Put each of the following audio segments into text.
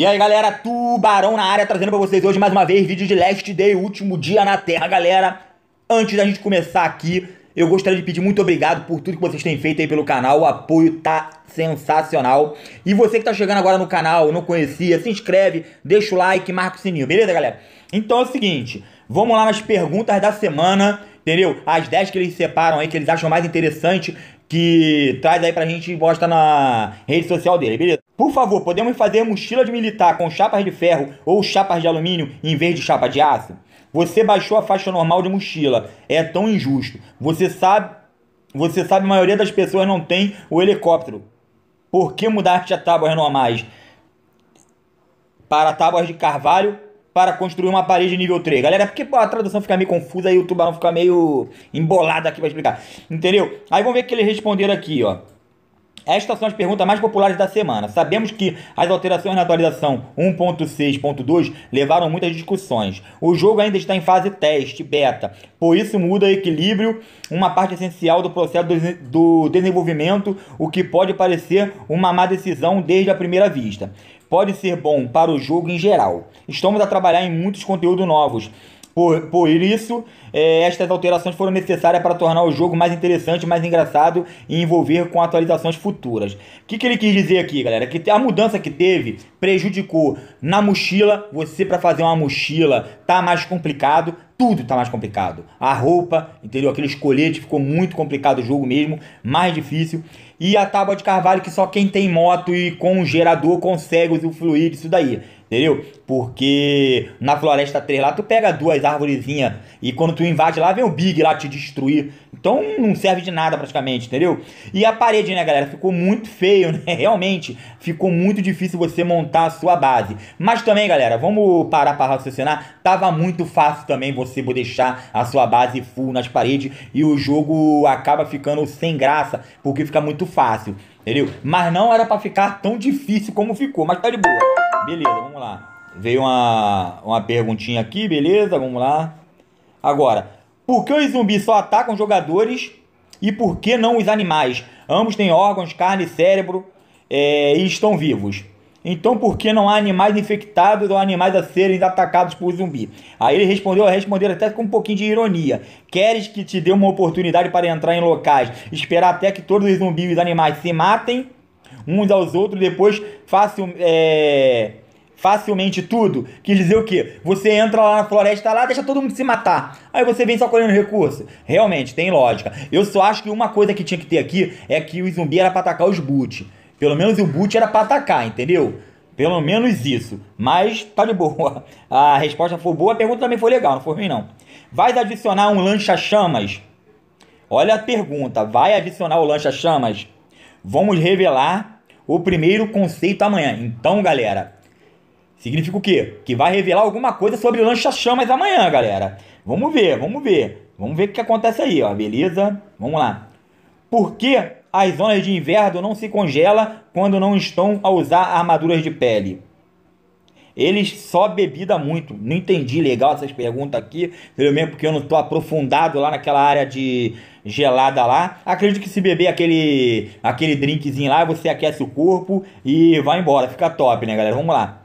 E aí galera, Tubarão na área, trazendo pra vocês hoje mais uma vez vídeo de Last Day, último dia na Terra, galera. Antes da gente começar aqui, eu gostaria de pedir muito obrigado por tudo que vocês têm feito aí pelo canal, o apoio tá sensacional. E você que tá chegando agora no canal, não conhecia, se inscreve, deixa o like, marca o sininho, beleza galera? Então é o seguinte, vamos lá nas perguntas da semana, entendeu? As 10 que eles separam aí, que eles acham mais interessante, que traz aí pra gente e bosta na rede social dele, beleza? Por favor, podemos fazer mochila de militar com chapas de ferro ou chapas de alumínio em vez de chapa de aço? Você baixou a faixa normal de mochila. É tão injusto. Você sabe, você sabe a maioria das pessoas não tem o helicóptero. Por que mudar de a tábuas normais para tábuas de carvalho para construir uma parede nível 3. Galera, porque a tradução fica meio confusa e o tubarão fica meio embolado aqui para explicar. Entendeu? Aí vamos ver o que eles responderam aqui, ó. Estas são as perguntas mais populares da semana. Sabemos que as alterações na atualização 1.6.2 levaram muitas discussões. O jogo ainda está em fase teste, beta, por isso muda o equilíbrio, uma parte essencial do processo do desenvolvimento, o que pode parecer uma má decisão desde a primeira vista. Pode ser bom para o jogo em geral. Estamos a trabalhar em muitos conteúdos novos por, por isso, é, estas alterações foram necessárias para tornar o jogo mais interessante, mais engraçado e envolver com atualizações futuras. O que, que ele quis dizer aqui, galera? Que a mudança que teve prejudicou na mochila. Você, para fazer uma mochila, tá mais complicado tudo está mais complicado. A roupa, entendeu? aquele coletes, ficou muito complicado o jogo mesmo, mais difícil. E a tábua de carvalho, que só quem tem moto e com um gerador consegue usufruir disso daí entendeu? Porque na Floresta 3 lá tu pega duas árvorezinhas e quando tu invade lá vem o Big lá te destruir. Então não serve de nada praticamente, entendeu? E a parede, né, galera? Ficou muito feio, né? Realmente ficou muito difícil você montar a sua base. Mas também, galera, vamos parar para raciocinar. Tava muito fácil também você deixar a sua base full nas paredes e o jogo acaba ficando sem graça porque fica muito fácil, entendeu? Mas não era para ficar tão difícil como ficou, mas tá de boa beleza, vamos lá. Veio uma, uma perguntinha aqui, beleza, vamos lá. Agora, por que os zumbis só atacam jogadores e por que não os animais? Ambos têm órgãos, carne cérebro é, e estão vivos. Então por que não há animais infectados ou animais a serem atacados por zumbi? Aí ele respondeu, a responder até com um pouquinho de ironia. Queres que te dê uma oportunidade para entrar em locais, esperar até que todos os zumbis e os animais se matem uns aos outros, depois façam... É facilmente tudo. Quis dizer o quê? Você entra lá na floresta lá, deixa todo mundo se matar. Aí você vem só colhendo recurso. Realmente, tem lógica. Eu só acho que uma coisa que tinha que ter aqui é que o zumbi era pra atacar os boot. Pelo menos o boot era pra atacar, entendeu? Pelo menos isso. Mas tá de boa. A resposta foi boa, a pergunta também foi legal, não foi ruim não. Vai adicionar um lancha-chamas? Olha a pergunta, vai adicionar o lancha-chamas? Vamos revelar o primeiro conceito amanhã. Então, galera, Significa o quê? Que vai revelar alguma coisa sobre Lancha Chamas amanhã, galera. Vamos ver, vamos ver. Vamos ver o que acontece aí, ó, beleza? Vamos lá. Por que as zonas de inverno não se congela quando não estão a usar armaduras de pele? Eles só bebida muito. Não entendi legal essas perguntas aqui. Pelo menos porque eu não estou aprofundado lá naquela área de gelada lá. Acredito que se beber aquele aquele drinkzinho lá, você aquece o corpo e vai embora. Fica top, né, galera? Vamos lá.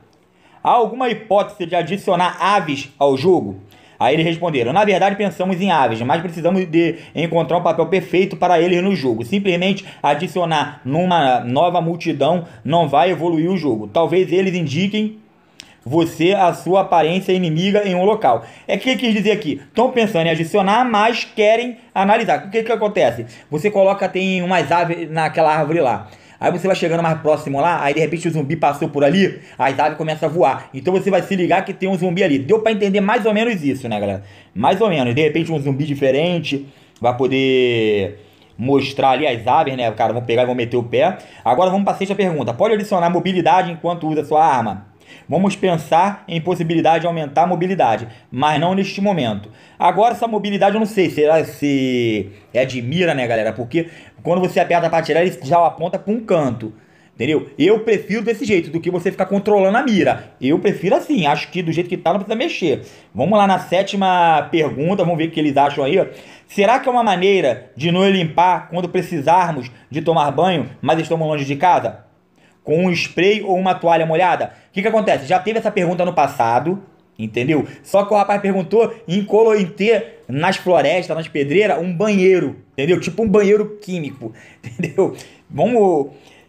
Há alguma hipótese de adicionar aves ao jogo? Aí eles responderam: Na verdade, pensamos em aves, mas precisamos de encontrar um papel perfeito para eles no jogo. Simplesmente adicionar numa nova multidão não vai evoluir o jogo. Talvez eles indiquem você a sua aparência inimiga em um local. É o que quis dizer aqui. Estão pensando em adicionar, mas querem analisar. O que, que acontece? Você coloca, tem umas aves naquela árvore lá. Aí você vai chegando mais próximo lá, aí de repente o zumbi passou por ali, as aves começam a voar. Então você vai se ligar que tem um zumbi ali. Deu para entender mais ou menos isso, né, galera? Mais ou menos. De repente um zumbi diferente vai poder mostrar ali as aves, né? O Cara, vão pegar e vão meter o pé. Agora vamos para a sexta pergunta. Pode adicionar mobilidade enquanto usa sua arma? Vamos pensar em possibilidade de aumentar a mobilidade, mas não neste momento. Agora, essa mobilidade eu não sei, será se é de mira, né, galera? Porque quando você aperta para tirar, ele já aponta para um canto. Entendeu? Eu prefiro desse jeito do que você ficar controlando a mira. Eu prefiro assim. Acho que do jeito que tá, não precisa mexer. Vamos lá na sétima pergunta. Vamos ver o que eles acham aí. Será que é uma maneira de não limpar quando precisarmos de tomar banho, mas estamos longe de casa? com um spray ou uma toalha molhada? O que, que acontece? Já teve essa pergunta no passado, entendeu? Só que o rapaz perguntou em ter nas florestas, nas pedreiras, um banheiro, entendeu? Tipo um banheiro químico, entendeu? Vamos.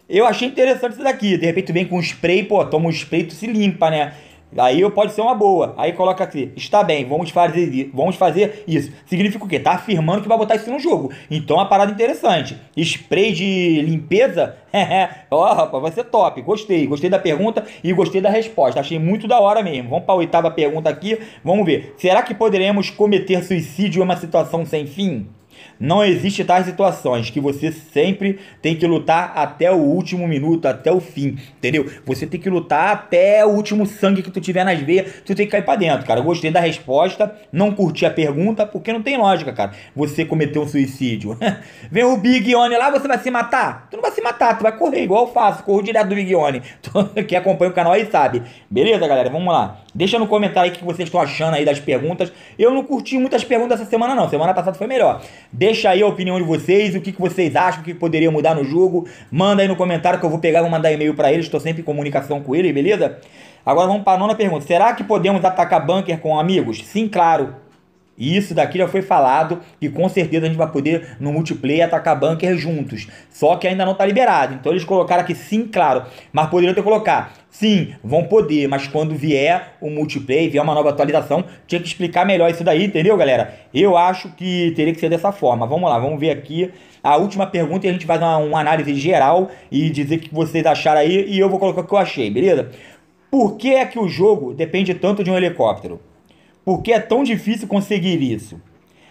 Eu achei interessante isso daqui. De repente vem com um spray, pô, toma um spray, tu se limpa, né? Aí pode ser uma boa. Aí coloca aqui, está bem, vamos fazer, vamos fazer isso. Significa o quê? Tá afirmando que vai botar isso no jogo. Então é uma parada interessante. Spray de limpeza? É, é. Ó, oh, rapaz, vai ser top. Gostei, gostei da pergunta e gostei da resposta. Achei muito da hora mesmo. Vamos para a oitava pergunta aqui. Vamos ver. Será que poderemos cometer suicídio em uma situação sem fim? Não existe tais situações que você sempre tem que lutar até o último minuto, até o fim, entendeu? Você tem que lutar até o último sangue que tu tiver nas veias, tu tem que cair para dentro, cara. Eu gostei da resposta, não curti a pergunta, porque não tem lógica, cara. Você cometeu um suicídio. Vem o Big One lá, você vai se matar? Tu não vai se matar, tu vai correr igual eu faço, corro direto do Big One. Quem acompanha o canal aí sabe. Beleza, galera? Vamos lá. Deixa no comentário aí o que vocês estão achando aí das perguntas. Eu não curti muitas perguntas essa semana não, semana passada foi melhor. Deixa aí a opinião de vocês, o que, que vocês acham, o que, poderia mudar no jogo. Manda aí no comentário que eu vou pegar e vou mandar e-mail para eles, estou sempre em comunicação com eles, beleza? Agora vamos para a nona pergunta. Será que podemos atacar bunker com amigos? Sim, claro. E isso daqui já foi falado e com certeza a gente vai poder no multiplayer atacar bunker juntos. Só que ainda não está liberado. Então eles colocaram aqui sim, claro, mas poderiam ter colocado. Sim, vão poder, mas quando vier o multiplayer, vier uma nova atualização, tinha que explicar melhor isso daí, entendeu, galera? Eu acho que teria que ser dessa forma. Vamos lá, vamos ver aqui a última pergunta e a gente vai dar uma análise geral e dizer o que vocês acharam aí e eu vou colocar o que eu achei, beleza? Por que é que o jogo depende tanto de um helicóptero? Por que é tão difícil conseguir isso?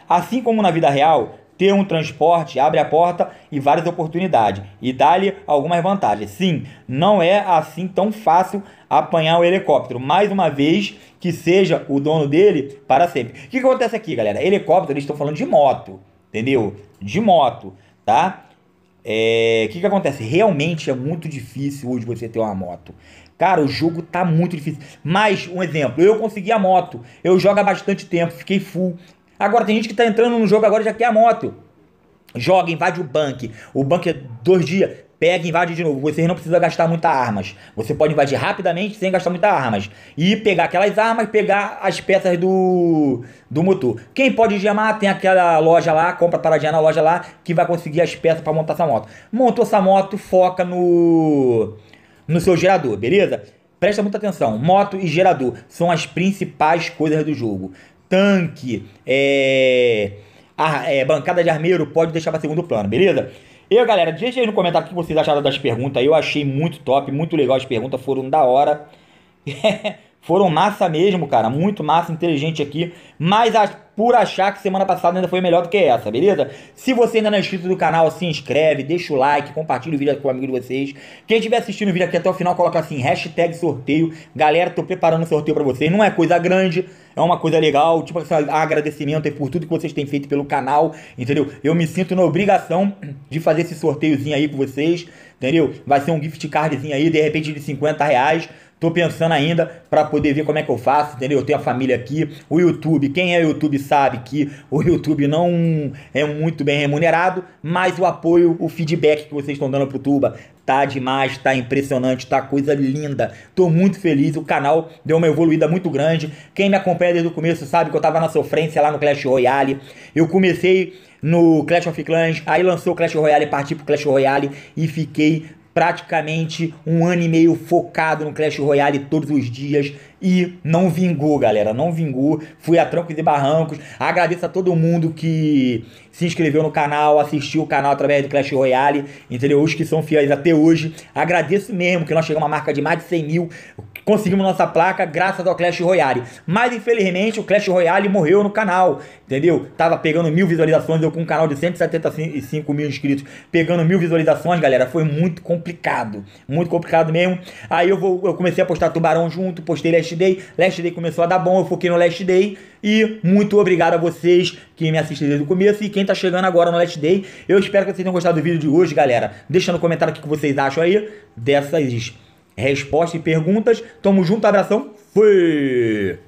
Assim como na vida real, ter um transporte abre a porta e várias oportunidades e dá-lhe algumas vantagens. Sim, não é assim tão fácil apanhar o helicóptero. Mais uma vez, que seja o dono dele para sempre. O que, acontece aqui, galera? Helicóptero, eles estão falando de moto, entendeu? De moto, tá? É, o que, que acontece? Realmente é muito difícil hoje você ter uma moto. Cara, o jogo tá muito difícil. Mas, um exemplo, eu consegui a moto. Eu jogo há bastante tempo, fiquei full. Agora tem gente que tá entrando no jogo agora e já quer a moto. Joga, invade o banco. O banco é dois dias pega e invade de novo. Você não precisa gastar muitas armas. Você pode invadir rapidamente sem gastar muitas armas. E pegar aquelas armas, pegar as peças do, do motor. Quem pode gemar tem aquela loja lá, compra paradinha na loja lá, que vai conseguir as peças para montar essa moto. Montou essa moto, foca no, no seu gerador, beleza? Presta muita atenção, moto e gerador são as principais coisas do jogo. Tanque, é, a, é, bancada de armeiro pode deixar para segundo plano, beleza? E aí, galera, deixa aí no comentário o que vocês acharam das perguntas. Eu achei muito top, muito legal as perguntas, foram da hora. Foram massa mesmo, cara. Muito massa, inteligente aqui. Mas por achar que semana passada ainda foi melhor do que essa, beleza? Se você ainda não é inscrito do canal, se inscreve, deixa o like, compartilha o vídeo com o amigo de vocês. Quem estiver assistindo o vídeo aqui até o final, coloca assim, hashtag sorteio. Galera, tô preparando um sorteio para vocês. Não é coisa grande, é uma coisa legal. Tipo assim, agradecimento aí por tudo que vocês têm feito pelo canal, entendeu? Eu me sinto na obrigação de fazer esse sorteiozinho aí com vocês, entendeu? Vai ser um gift cardzinho aí, de repente de 50 reais Tô pensando ainda para poder ver como é que eu faço, entendeu? Eu tenho a família aqui, o YouTube, quem é YouTube sabe que o YouTube não é muito bem remunerado, mas o apoio, o feedback que vocês estão dando pro Tuba tá demais, tá impressionante, tá coisa linda. Tô muito feliz, o canal deu uma evoluída muito grande. Quem me acompanha desde o começo sabe que eu tava na sofrência lá no Clash Royale. Eu comecei no Clash of Clans, aí lançou o Clash Royale, parti pro Clash Royale e fiquei praticamente um ano e meio focado no Clash Royale todos os dias, e não vingou, galera. Não vingou. Fui a trancos e barrancos. Agradeço a todo mundo que se inscreveu no canal, assistiu o canal através do Clash Royale, entendeu? Os que são fiéis até hoje. Agradeço mesmo que nós chegamos a uma marca de mais de 100 mil. Conseguimos nossa placa graças ao Clash Royale. Mas infelizmente o Clash Royale morreu no canal, entendeu? Tava pegando mil visualizações, eu com um canal de 175 mil inscritos, pegando mil visualizações, galera. Foi muito complicado. Muito complicado mesmo. Aí eu, vou, eu comecei a postar tubarão junto, postei Last Day. Last Day começou a dar bom, eu foquei no Last Day. E muito obrigado a vocês que me assistem desde o começo e quem tá chegando agora no Last Day. Eu espero que vocês tenham gostado do vídeo de hoje, galera. Deixa no comentário o que vocês acham aí dessas respostas e perguntas. Tamo junto, abração. Fui!